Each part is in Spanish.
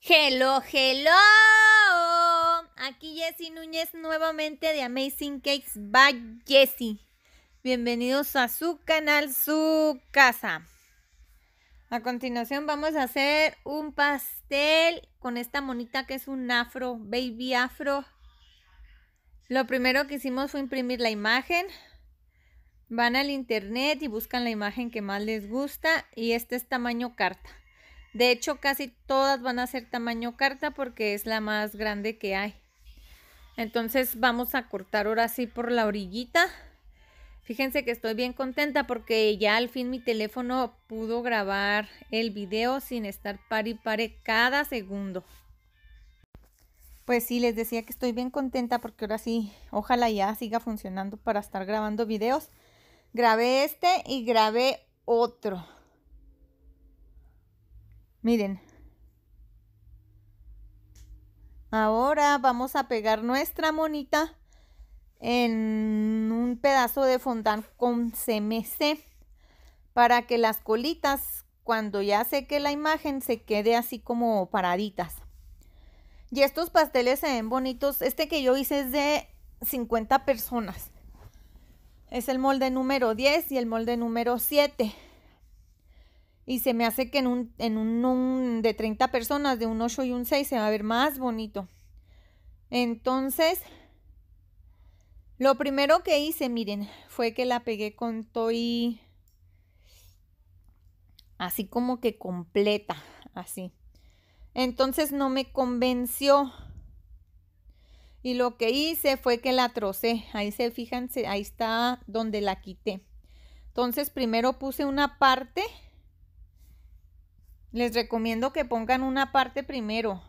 Hello, hello. Aquí Jessy Núñez nuevamente de Amazing Cakes by Jessy. Bienvenidos a su canal, su casa. A continuación vamos a hacer un pastel con esta monita que es un afro, baby afro. Lo primero que hicimos fue imprimir la imagen. Van al internet y buscan la imagen que más les gusta y este es tamaño carta. De hecho, casi todas van a ser tamaño carta porque es la más grande que hay. Entonces vamos a cortar ahora sí por la orillita. Fíjense que estoy bien contenta porque ya al fin mi teléfono pudo grabar el video sin estar pari y pare cada segundo. Pues sí, les decía que estoy bien contenta porque ahora sí, ojalá ya siga funcionando para estar grabando videos. Grabé este y grabé otro. Miren. Ahora vamos a pegar nuestra monita en un pedazo de fondant con CMC para que las colitas cuando ya seque la imagen se quede así como paraditas. Y estos pasteles se ven bonitos. Este que yo hice es de 50 personas. Es el molde número 10 y el molde número 7. Y se me hace que en un, de 30 personas, de un 8 y un 6, se va a ver más bonito. Entonces, lo primero que hice, miren, fue que la pegué con Toy así como que completa, así. Entonces no me convenció. Y lo que hice fue que la trocé. Ahí se fíjense, ahí está donde la quité. Entonces primero puse una parte les recomiendo que pongan una parte primero.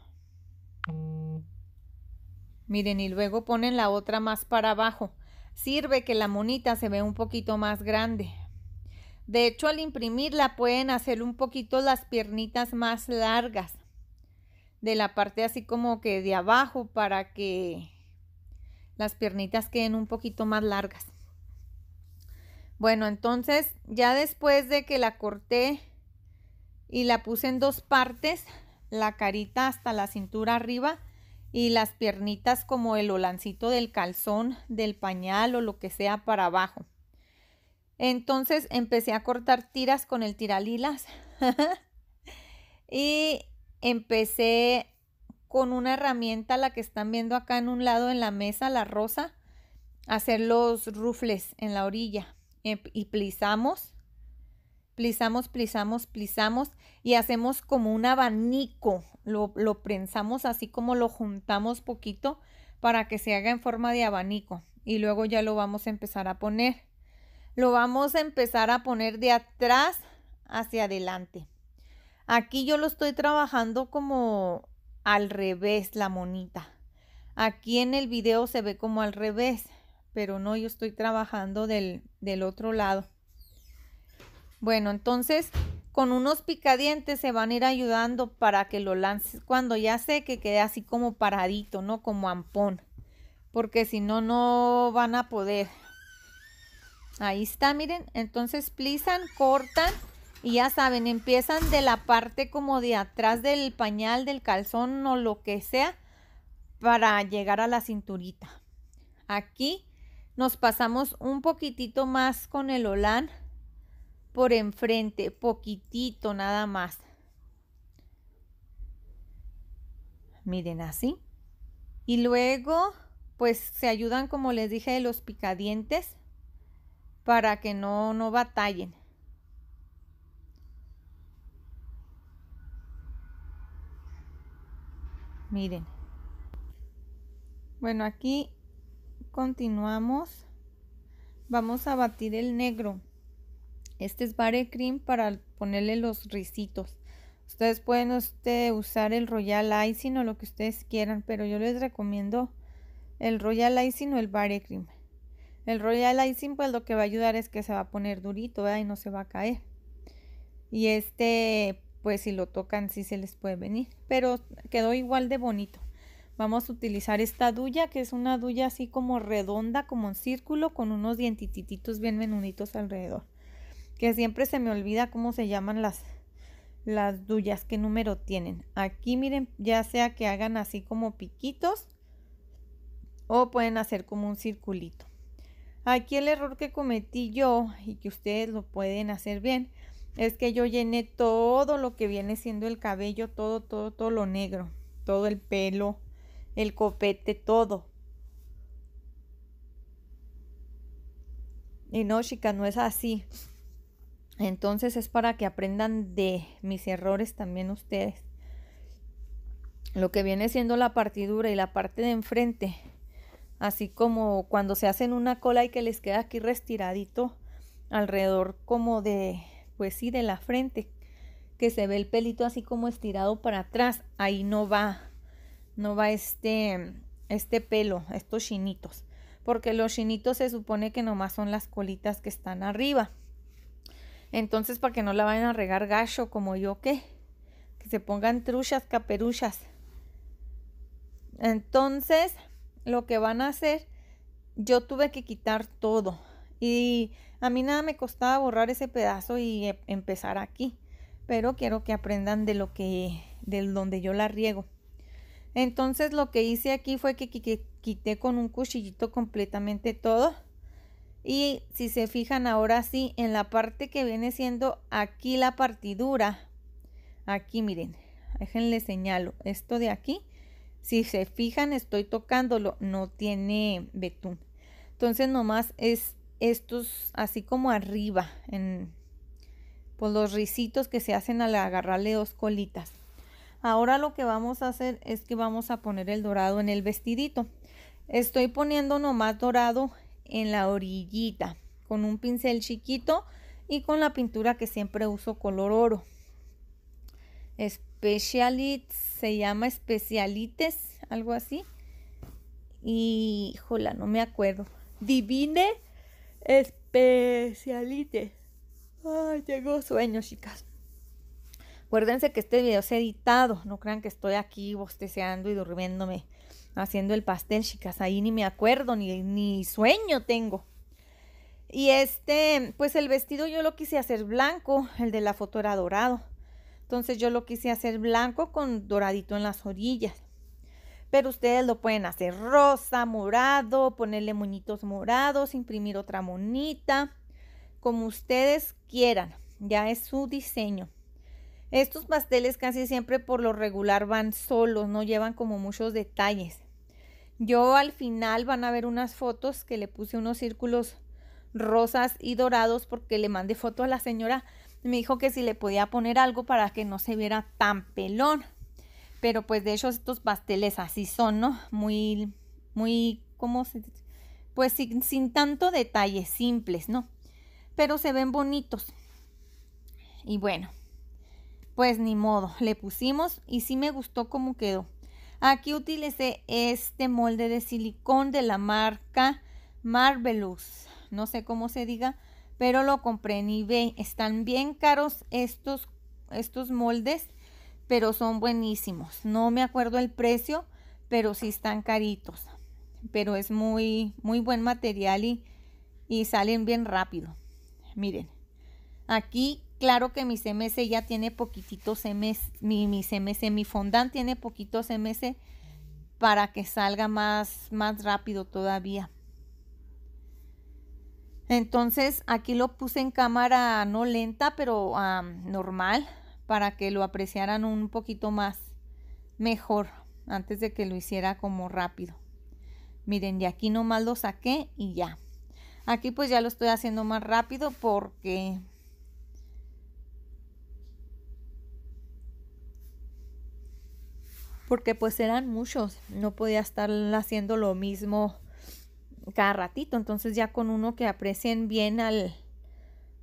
Miren, y luego ponen la otra más para abajo. Sirve que la monita se ve un poquito más grande. De hecho, al imprimirla pueden hacer un poquito las piernitas más largas. De la parte así como que de abajo para que las piernitas queden un poquito más largas. Bueno, entonces ya después de que la corté y la puse en dos partes, la carita hasta la cintura arriba y las piernitas como el olancito del calzón, del pañal o lo que sea para abajo. Entonces empecé a cortar tiras con el tiralilas y empecé con una herramienta, la que están viendo acá en un lado en la mesa, la rosa, hacer los rufles en la orilla em, y, plisamos plisamos, plisamos, plisamos y hacemos como un abanico. Lo, prensamos así como lo juntamos poquito para que se haga en forma de abanico y luego ya lo vamos a empezar a poner. Lo vamos a empezar a poner de atrás hacia adelante. Aquí yo lo estoy trabajando como al revés la monita. Aquí en el video se ve como al revés, pero no, yo estoy trabajando del otro lado. Bueno, entonces con unos picadientes se van a ir ayudando para que lo lances cuando ya sé que quede así como paradito, ¿no? Como ampón. Porque si no, no van a poder. Ahí está, miren. Entonces plisan, cortan y ya saben, empiezan de la parte como de atrás del pañal, del calzón o lo que sea para llegar a la cinturita. Aquí nos pasamos un poquitito más con el olán por enfrente, poquitito nada más. Miren así. Y luego, pues se ayudan, como les dije, de los picadientes para que no, no batallen. Miren. Bueno, aquí continuamos. Vamos a batir el negro. Este es Bare Cream para ponerle los risitos. Ustedes pueden usted, usar el Royal Icing o lo que ustedes quieran, pero yo les recomiendo el Royal Icing o el Bare Cream. El Royal Icing pues lo que va a ayudar es que se va a poner durito ¿verdad? y no se va a caer. Y este pues si lo tocan sí se les puede venir, pero quedó igual de bonito. Vamos a utilizar esta duya que es una duya así como redonda, como un círculo con unos dientititos bien menuditos alrededor que siempre se me olvida cómo se llaman las, las duyas, qué número tienen. Aquí miren, ya sea que hagan así como piquitos o pueden hacer como un circulito. Aquí el error que cometí yo y que ustedes lo pueden hacer bien es que yo llené todo lo que viene siendo el cabello, todo, todo, todo lo negro, todo el pelo, el copete, todo. Y no, chicas, no es así. Entonces es para que aprendan de mis errores también ustedes. Lo que viene siendo la partidura y la parte de enfrente, así como cuando se hacen una cola y que les queda aquí restiradito alrededor como de, pues sí, de la frente, que se ve el pelito así como estirado para atrás, ahí no va, no va este, este pelo, estos chinitos, porque los chinitos se supone que nomás son las colitas que están arriba. Entonces, para que no la vayan a regar gacho como yo, ¿qué? Que se pongan truchas, caperuchas. Entonces, lo que van a hacer, yo tuve que quitar todo. Y a mí nada me costaba borrar ese pedazo y e, empezar aquí. Pero quiero que aprendan de lo que, de donde yo la riego. Entonces, lo que hice aquí fue que quité con un cuchillito completamente todo y si se fijan ahora sí, en la parte que viene siendo aquí la partidura, aquí miren, déjenle señalo, esto de aquí, si se fijan estoy tocándolo, no tiene betún. Entonces nomás es estos así como arriba, en pues, los risitos que se hacen al agarrarle dos colitas. Ahora lo que vamos a hacer es que vamos a poner el dorado en el vestidito. Estoy poniendo nomás dorado en la orillita con un pincel chiquito y con la pintura que siempre uso color oro. Specialites, se llama especialites, algo así. Y, jola no me acuerdo. Divine especialites. Ay, tengo sueño chicas. Acuérdense que este video es editado, no crean que estoy aquí bosteceando y durmiéndome haciendo el pastel, chicas. Ahí ni me acuerdo, ni, ni sueño tengo. Y este, pues el vestido yo lo quise hacer blanco, el de la foto era dorado. Entonces yo lo quise hacer blanco con doradito en las orillas. Pero ustedes lo pueden hacer rosa, morado, ponerle moñitos morados, imprimir otra monita, como ustedes quieran. Ya es su diseño. Estos pasteles casi siempre por lo regular van solos, no llevan como muchos detalles. Yo al final van a ver unas fotos que le puse unos círculos rosas y dorados porque le mandé foto a la señora. Me dijo que si le podía poner algo para que no se viera tan pelón. Pero pues de hecho estos pasteles así son, ¿no? Muy, muy, ¿cómo se dice? Pues sin, sin tanto detalle, simples, ¿no? Pero se ven bonitos. Y bueno, pues ni modo, le pusimos y sí me gustó cómo quedó. Aquí utilicé este molde de silicón de la marca Marvelous, no sé cómo se diga, pero lo compré en eBay. Están bien caros estos, estos moldes, pero son buenísimos. No me acuerdo el precio, pero sí están caritos. Pero es muy, muy buen material y, y salen bien rápido. Miren, aquí Claro que mi CMS ya tiene poquitito CMS, mi, CMS, mi fondant tiene poquito CMS para que salga más, más rápido todavía. Entonces aquí lo puse en cámara no lenta, pero ah, normal, para que lo apreciaran un poquito más mejor antes de que lo hiciera como rápido. Miren, de aquí nomás lo saqué y ya. Aquí pues ya lo estoy haciendo más rápido porque porque pues eran muchos, no podía estar haciendo lo mismo cada ratito, entonces ya con uno que aprecien bien al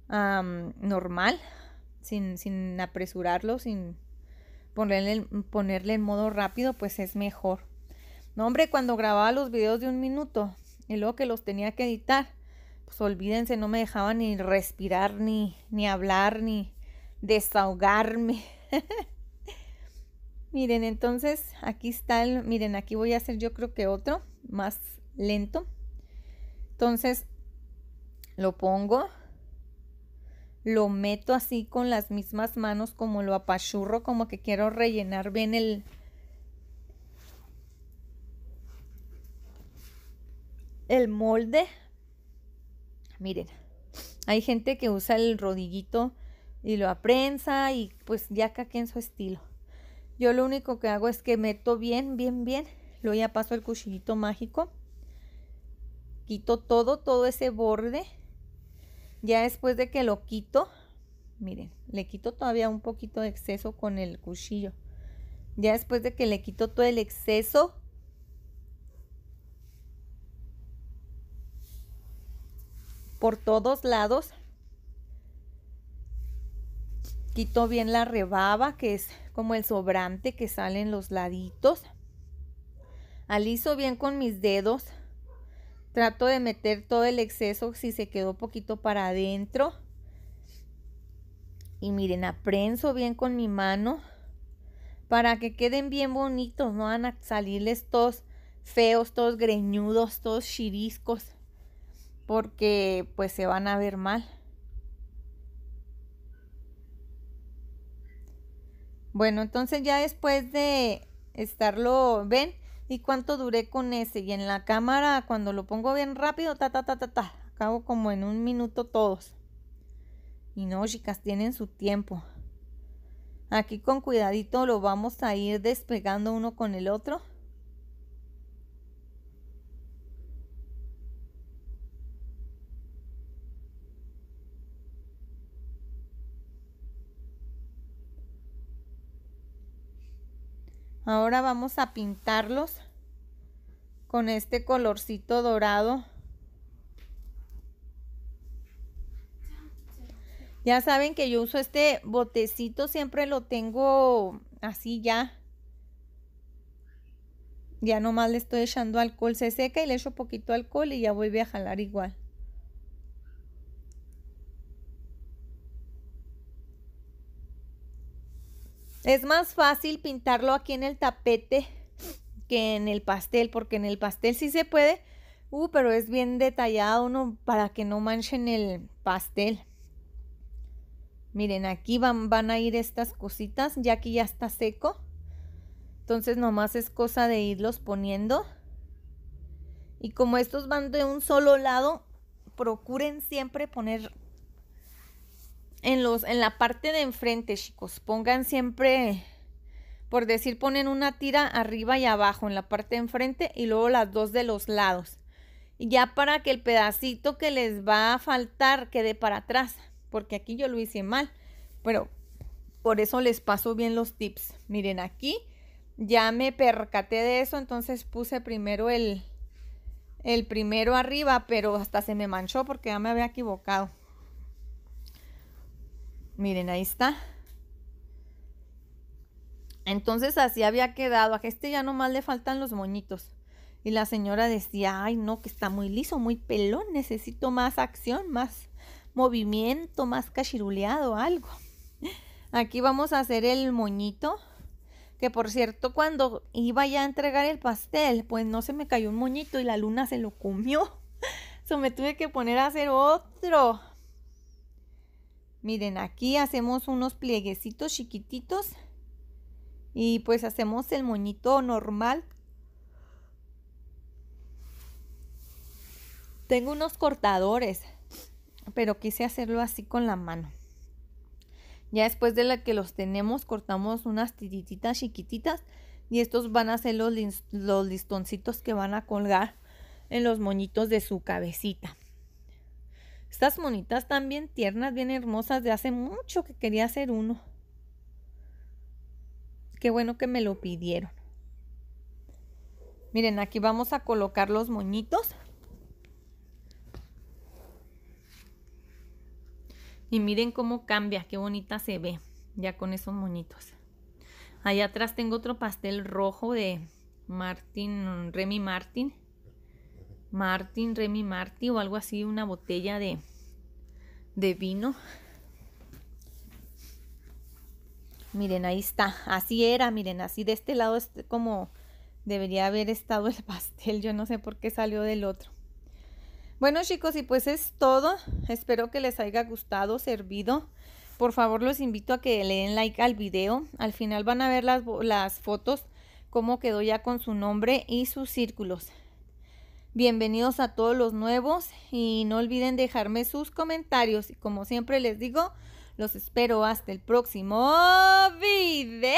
normal, sin, sin, apresurarlo, sin ponerle, ponerle en modo rápido, pues es mejor. No, hombre, cuando grababa los videos de un minuto y luego que los tenía que editar, pues olvídense, no me dejaba ni respirar, ni, ni hablar, ni desahogarme. Miren, entonces aquí está el, miren, aquí voy a hacer yo creo que otro más lento. Entonces lo pongo, lo meto así con las mismas manos como lo apachurro, como que quiero rellenar bien el, el molde. Miren, hay gente que usa el rodillito y lo aprensa y pues ya acá en su estilo. Yo lo único que hago es que meto bien, bien, bien. Luego ya paso el cuchillito mágico. Quito todo, todo ese borde. Ya después de que lo quito, miren, le quito todavía un poquito de exceso con el cuchillo. Ya después de que le quito todo el exceso, por todos lados quito bien la rebaba, que es como el sobrante que sale en los laditos. Aliso bien con mis dedos. Trato de meter todo el exceso si se quedó poquito para adentro. Y miren, aprenso bien con mi mano para que queden bien bonitos, no van a salirles todos feos, todos greñudos, todos chiriscos, porque pues se van a ver mal. Bueno, entonces ya después de estarlo, ven, y cuánto duré con ese. Y en la cámara, cuando lo pongo bien rápido, ta, ta, ta, ta, ta, acabo como en un minuto todos. Y no, chicas, tienen su tiempo. Aquí con cuidadito lo vamos a ir despegando uno con el otro. Ahora vamos a pintarlos con este colorcito dorado. Ya saben que yo uso este botecito, siempre lo tengo así ya. Ya nomás le estoy echando alcohol, se seca y le echo poquito alcohol y ya vuelve a jalar igual. Es más fácil pintarlo aquí en el tapete que en el pastel, porque en el pastel sí se puede, uh, pero es bien detallado uno para que no manchen el pastel. Miren, aquí van, van a ir estas cositas, ya que ya está seco. Entonces nomás es cosa de irlos poniendo. Y como estos van de un solo lado, procuren siempre poner en, los, en la parte de enfrente, chicos, pongan siempre, por decir, ponen una tira arriba y abajo en la parte de enfrente y luego las dos de los lados. y Ya para que el pedacito que les va a faltar quede para atrás, porque aquí yo lo hice mal, pero por eso les paso bien los tips. Miren, aquí ya me percaté de eso, entonces puse primero el, el primero arriba, pero hasta se me manchó porque ya me había equivocado. Miren, ahí está. Entonces así había quedado. A este ya nomás le faltan los moñitos. Y la señora decía, ay no, que está muy liso, muy pelón, necesito más acción, más movimiento, más cachiruleado, algo. Aquí vamos a hacer el moñito, que por cierto, cuando iba ya a entregar el pastel, pues no se me cayó un moñito y la luna se lo comió. So me tuve que poner a hacer otro Miren, aquí hacemos unos plieguecitos chiquititos y pues hacemos el moñito normal. Tengo unos cortadores, pero quise hacerlo así con la mano. Ya después de la que los tenemos, cortamos unas tirititas chiquititas y estos van a ser los listoncitos que van a colgar en los moñitos de su cabecita. Estas monitas están bien tiernas, bien hermosas, de hace mucho que quería hacer uno. Qué bueno que me lo pidieron. Miren, aquí vamos a colocar los moñitos. Y miren cómo cambia, qué bonita se ve ya con esos moñitos. Allá atrás tengo otro pastel rojo de Martin, Remy Martin. Martin, Remy Marty o algo así, una botella de, de vino. Miren, ahí está. Así era, miren, así de este lado es como debería haber estado el pastel. Yo no sé por qué salió del otro. Bueno chicos, y pues es todo. Espero que les haya gustado, servido. Por favor, los invito a que le den like al video. Al final van a ver las, las fotos, cómo quedó ya con su nombre y sus círculos. Bienvenidos a todos los nuevos y no olviden dejarme sus comentarios. Y como siempre les digo, los espero hasta el próximo video.